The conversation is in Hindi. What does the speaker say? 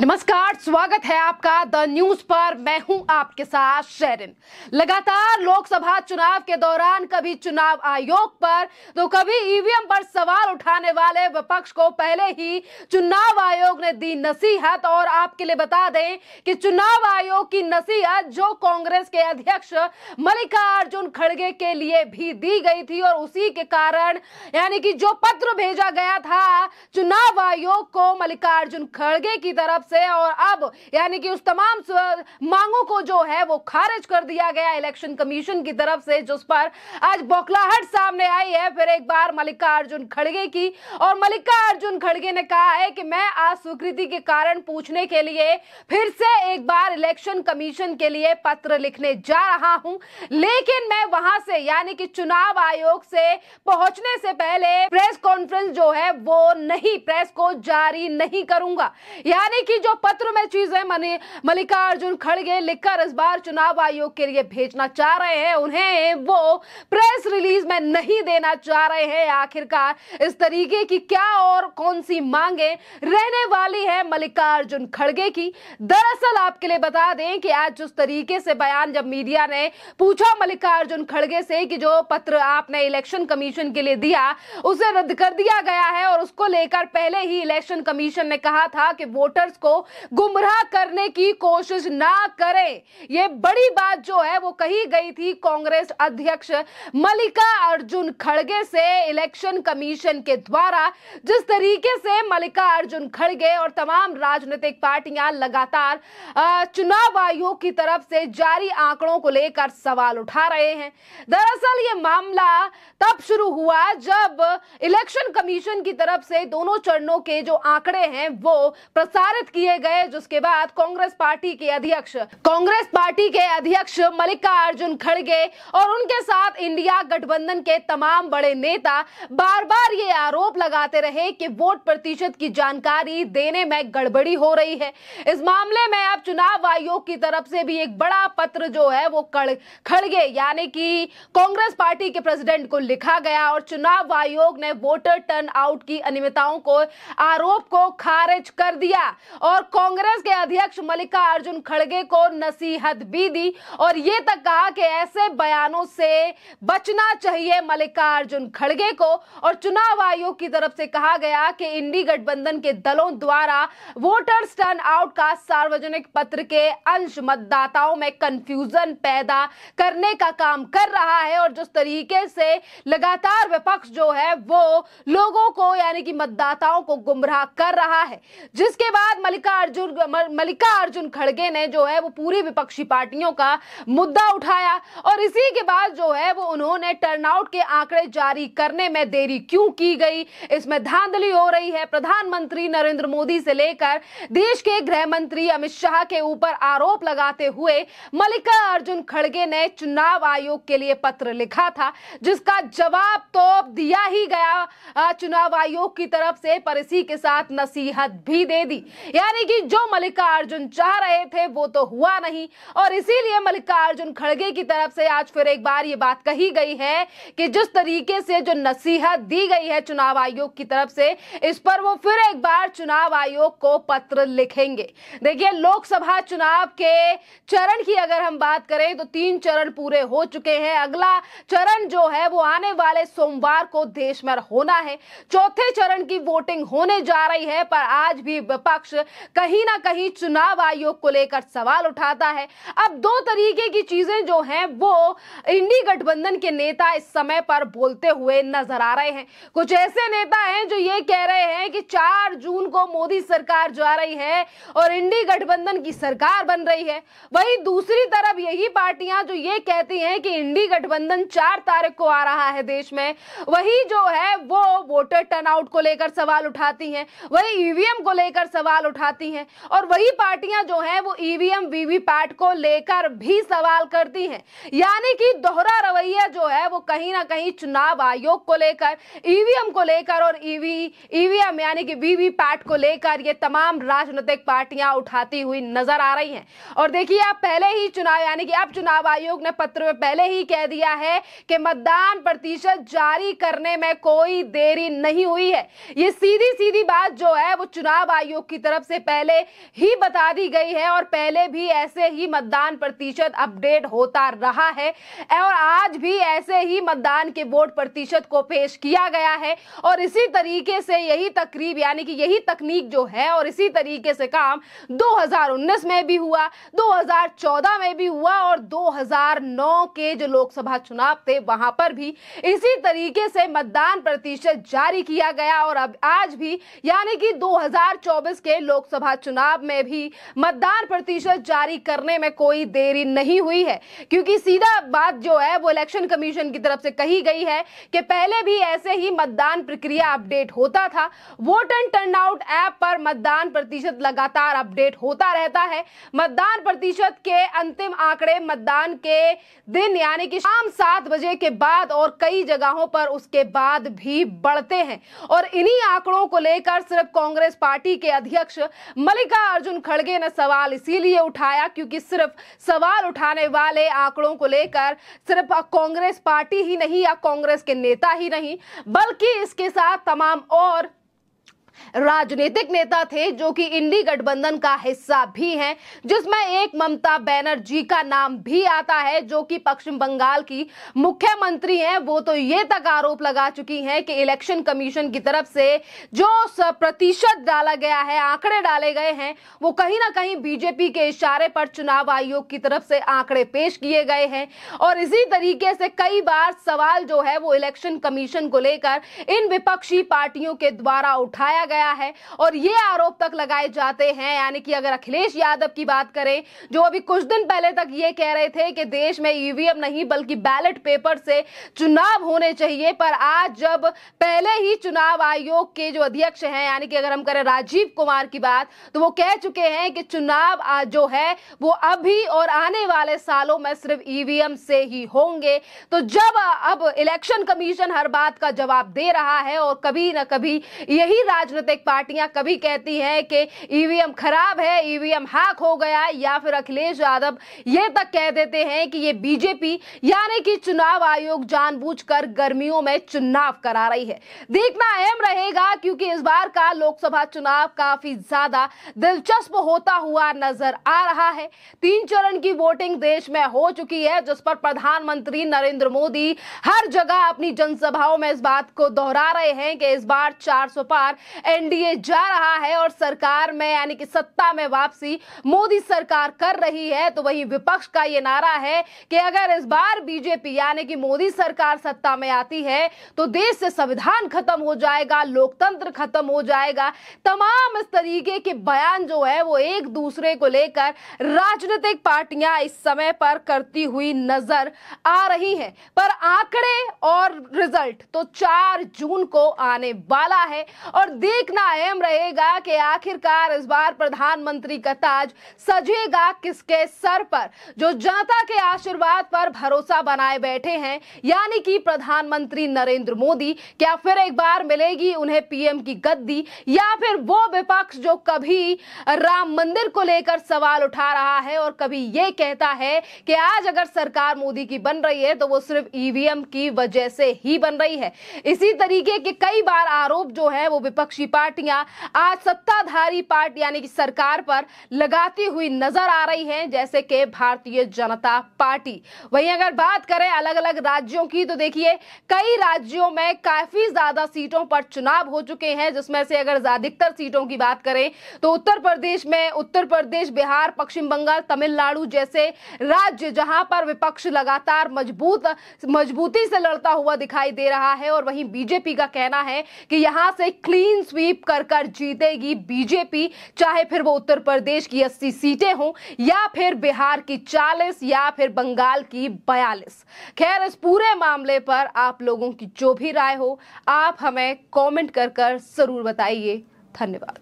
नमस्कार स्वागत है आपका द न्यूज पर मैं हूं आपके साथ शेरिन लगातार लोकसभा चुनाव के दौरान कभी चुनाव आयोग पर तो कभी ईवीएम पर सवाल उठाने वाले विपक्ष को पहले ही चुनाव आयोग ने दी नसीहत और आपके लिए बता दें कि चुनाव आयोग की नसीहत जो कांग्रेस के अध्यक्ष मल्लिकार्जुन खड़गे के लिए भी दी गई थी और उसी के कारण यानी कि जो पत्र भेजा गया था चुनाव आयोग को मल्लिकार्जुन खड़गे की तरफ तरफ से और अब यानी कि उस तमाम मांगों को जो है वो खारिज कर दिया गया इलेक्शन कमीशन की तरफ से जिस पर आज बौखलाहट सामने आई है फिर एक बार मल्लिकार्जुन खड़गे की और मल्लिकार्जुन खड़गे ने कहा है कि मैं आज स्वीकृति के कारण पूछने के लिए फिर से एक बार इलेक्शन कमीशन के लिए पत्र लिखने जा रहा हूं लेकिन मैं वहां से यानी कि चुनाव आयोग से पहुंचने से पहले प्रेस कॉन्फ्रेंस जो है वो नहीं प्रेस को जारी नहीं करूंगा यानी की जो पत्र में चीज है मल्लिकार्जुन खड़गे लिखकर इस बार चुनाव आयोग के लिए भेजना चाह रहे हैं उन्हें वो प्रेस रिलीज में नहीं देना चाह रहे हैं आखिरकार इस तरीके की क्या और कौन सी मांगे रहने वाली है मल्लिकार्जुन खड़गे की दरअसल आपके लिए बता दें कि आज जिस तरीके से बयान जब मीडिया ने पूछा मल्लिकार्जुन खड़गे से कि जो पत्र आपने इलेक्शन कमीशन के लिए दिया उसे रद्द कर दिया गया है और उसको लेकर पहले ही इलेक्शन कमीशन ने कहा था कि वोटर्स को गुमराह करने की कोशिश ना करें यह बड़ी बात जो है वो कही गई थी कांग्रेस अध्यक्ष मल्लिका अर्जुन खड़गे से इलेक्शन कमीशन के द्वारा जिस तरीके से मल्लिका अर्जुन खड़गे और तमाम राजनीतिक पार्टियां लगातार चुनाव आयोग की तरफ से जारी आंकड़ों को लेकर सवाल उठा रहे हैं दरअसल ये मामला तब शुरू हुआ जब इलेक्शन कमीशन की तरफ से दोनों चरणों के जो आंकड़े हैं वो प्रसारित निलंबित किए गए जिसके बाद कांग्रेस पार्टी के अध्यक्ष कांग्रेस पार्टी के अध्यक्ष मल्लिकार्जुन खड़गे और उनके साथ इंडिया गठबंधन के तमाम बड़े नेता बार बार ये आरोप लगाते रहे कि वोट प्रतिशत की जानकारी देने में गड़बड़ी हो रही है इस मामले में अब चुनाव आयोग की तरफ से भी एक बड़ा पत्र जो है वो खड़गे यानी कि कांग्रेस पार्टी के प्रेसिडेंट को लिखा गया और चुनाव आयोग ने वोटर टर्न आउट की अनियमितताओं को आरोप को खारिज कर दिया और कांग्रेस के अध्यक्ष मल्लिका अर्जुन खड़गे को नसीहत भी दी और ये तक कहा कि ऐसे बयानों से बचना चाहिए मल्लिका अर्जुन खड़गे को और चुनाव आयोग की तरफ से कहा गया कि इंडी गठबंधन के दलों द्वारा वोटर्स टर्न आउट का सार्वजनिक पत्र के अंश मतदाताओं में कंफ्यूजन पैदा करने का काम कर रहा है और जिस तरीके से लगातार विपक्ष जो है वो लोगों को यानी कि मतदाताओं को गुमराह कर रहा है जिसके बाद अर्जुन मल्लिकार्जुन अर्जुन खड़गे ने जो है वो पूरी विपक्षी पार्टियों का मुद्दा उठाया और इसी के बाद जो है वो उन्होंने टर्नआउट के आंकड़े जारी करने में देरी क्यों की गई इसमें धांधली हो रही है प्रधानमंत्री नरेंद्र मोदी से लेकर देश के गृह मंत्री अमित शाह के ऊपर आरोप लगाते हुए अर्जुन खड़गे ने चुनाव आयोग के लिए पत्र लिखा था जिसका जवाब तो दिया ही गया चुनाव आयोग की तरफ से पर इसी के साथ नसीहत भी दे दी यानी कि जो मल्लिकार्जुन चाह रहे थे वो तो हुआ नहीं और इसीलिए मल्लिकार्जुन खड़गे की तरफ से आज फिर एक बार ये बात कही गई है कि जिस तरीके से जो नसीहत दी गई है चुनाव आयोग की तरफ से इस पर वो फिर एक बार चुनाव आयोग को पत्र लिखेंगे देखिए लोकसभा चुनाव के चरण की अगर हम बात करें तो तीन चरण पूरे हो चुके हैं अगला चरण जो है वो आने वाले सोमवार को देश में होना है चौथे चरण की वोटिंग होने जा रही है पर आज भी विपक्ष कहीं ना कहीं चुनाव आयोग को लेकर सवाल उठाता है अब दो तरीके की चीजें जो हैं वो इंडी गठबंधन के नेता इस समय पर बोलते हुए नजर आ रहे हैं कुछ ऐसे नेता हैं जो ये कह रहे हैं कि चार जून को मोदी सरकार जा रही है और इंडी गठबंधन की सरकार बन रही है वही दूसरी तरफ यही पार्टियां जो ये कहती हैं कि इंडी गठबंधन चार तारीख को आ रहा है देश में वही जो है वो वोटर टर्नआउट को लेकर सवाल उठाती हैं वही ईवीएम को लेकर सवाल उठाती हैं और वही पार्टियां जो हैं वो ईवीएम e वीवीपैट को लेकर भी सवाल करती हैं यानी कि दोहरा रवैया जो है वो कहीं ना कहीं चुनाव आयोग को लेकर ईवीएम e को लेकर और ईवी e ईवीएम यानी कि वीवीपैट को लेकर ये तमाम राजनीतिक पार्टियां उठाती हुई नजर आ रही है और देखिए आप पहले ही चुनाव यानी कि अब चुनाव आयोग ने पत्र में पहले ही कह दिया है कि मतदान प्रतिशत जारी करने में कोई देरी नहीं हुई है ये सीधी सीधी बात जो है वो चुनाव आयोग की तरफ तरफ से पहले ही बता दी गई है और पहले भी ऐसे ही मतदान प्रतिशत अपडेट होता रहा है और आज भी ऐसे ही मतदान के वोट प्रतिशत को पेश किया गया है और इसी तरीके से यही तकरीब यानी कि यही तकनीक जो है और इसी तरीके से काम 2019 में भी हुआ 2014 में भी हुआ और 2009 के जो लोकसभा चुनाव थे वहां पर भी इसी तरीके से मतदान प्रतिशत जारी किया गया और अब आज भी यानी कि 2024 के लोकसभा चुनाव में भी मतदान प्रतिशत जारी करने में कोई देरी नहीं हुई है क्योंकि सीधा बात जो है वो इलेक्शन कमीशन की तरफ से कही गई है कि पहले भी ऐसे ही मतदान प्रक्रिया अपडेट होता था vote and turnout app पर मतदान प्रतिशत लगातार अपडेट होता रहता है मतदान प्रतिशत के अंतिम आंकड़े मतदान के दिन यानी कि शाम सात बजे के बाद और कई जगहों पर उसके बाद भी बढ़ते हैं और इन्हीं आंकड़ों को लेकर सिर्फ कांग्रेस पार्टी के अध्यक्ष अध्यक्ष अर्जुन खड़गे ने सवाल इसीलिए उठाया क्योंकि सिर्फ सवाल उठाने वाले आंकड़ों को लेकर सिर्फ कांग्रेस पार्टी ही नहीं या कांग्रेस के नेता ही नहीं बल्कि इसके साथ तमाम और राजनीतिक नेता थे जो कि इंडी गठबंधन का हिस्सा भी हैं जिसमें एक ममता बनर्जी का नाम भी आता है जो कि पश्चिम बंगाल की मुख्यमंत्री हैं वो तो ये तक आरोप लगा चुकी हैं कि इलेक्शन कमीशन की तरफ से जो प्रतिशत डाला गया है आंकड़े डाले गए हैं वो कहीं ना कहीं बीजेपी के इशारे पर चुनाव आयोग की तरफ से आंकड़े पेश किए गए हैं और इसी तरीके से कई बार सवाल जो है वो इलेक्शन कमीशन को लेकर इन विपक्षी पार्टियों के द्वारा उठाया गया है और ये आरोप तक लगाए जाते हैं यानी कि अगर अखिलेश यादव की बात करें जो अभी कुछ दिन पहले तक ये कह रहे थे कि देश में ईवीएम नहीं बल्कि बैलेट पेपर से चुनाव होने चाहिए पर आज जब पहले ही चुनाव आयोग के जो अध्यक्ष हैं यानी कि अगर हम करें राजीव कुमार की बात तो वो कह चुके हैं कि चुनाव जो है वो अभी और आने वाले सालों में सिर्फ ईवीएम से ही होंगे तो जब अब इलेक्शन कमीशन हर बात का जवाब दे रहा है और कभी ना कभी यही राजनीति राजनीतिक पार्टियां कभी कहती हैं कि ईवीएम खराब है ईवीएम हैक हो गया या फिर अखिलेश यादव ये तक कह देते हैं कि ये बीजेपी यानी कि चुनाव आयोग जानबूझकर गर्मियों में चुनाव करा रही है देखना अहम रहेगा क्योंकि इस बार का लोकसभा चुनाव काफी ज्यादा दिलचस्प होता हुआ नजर आ रहा है तीन चरण की वोटिंग देश में हो चुकी है जिस पर प्रधानमंत्री नरेंद्र मोदी हर जगह अपनी जनसभाओं में इस बात को दोहरा रहे हैं कि इस बार 400 पार एनडीए जा रहा है और सरकार में यानी कि सत्ता में वापसी मोदी सरकार कर रही है तो वही विपक्ष का ये नारा है कि अगर इस बार बीजेपी यानी कि मोदी सरकार सत्ता में आती है तो देश से संविधान खत्म हो जाएगा लोकतंत्र खत्म हो जाएगा तमाम इस तरीके के बयान जो है वो एक दूसरे को लेकर राजनीतिक पार्टियां इस समय पर करती हुई नजर आ रही है पर आंकड़े और रिजल्ट तो चार जून को आने वाला है और देश देखना अहम रहेगा कि आखिरकार इस बार प्रधानमंत्री का ताज सजेगा किसके सर पर जो जनता के आशीर्वाद पर भरोसा बनाए बैठे हैं यानी कि प्रधानमंत्री नरेंद्र मोदी क्या फिर एक बार मिलेगी उन्हें पीएम की गद्दी या फिर वो विपक्ष जो कभी राम मंदिर को लेकर सवाल उठा रहा है और कभी ये कहता है कि आज अगर सरकार मोदी की बन रही है तो वो सिर्फ ईवीएम की वजह से ही बन रही है इसी तरीके के कई बार आरोप जो है वो विपक्ष विपक्षी पार्टियां आज सत्ताधारी पार्टी यानी कि सरकार पर लगाती हुई नजर आ रही हैं जैसे कि भारतीय जनता पार्टी वहीं अगर बात करें अलग अलग राज्यों की तो देखिए कई राज्यों में काफी ज्यादा सीटों पर चुनाव हो चुके हैं जिसमें से अगर अधिकतर सीटों की बात करें तो उत्तर प्रदेश में उत्तर प्रदेश बिहार पश्चिम बंगाल तमिलनाडु जैसे राज्य जहां पर विपक्ष लगातार मजबूत मजबूती से लड़ता हुआ दिखाई दे रहा है और वहीं बीजेपी का कहना है कि यहां से क्लीन स्वीप कर कर जीतेगी बीजेपी चाहे फिर वो उत्तर प्रदेश की अस्सी सीटें हों या फिर बिहार की चालीस या फिर बंगाल की बयालीस खैर इस पूरे मामले पर आप लोगों की जो भी राय हो आप हमें कॉमेंट कर कर जरूर बताइए धन्यवाद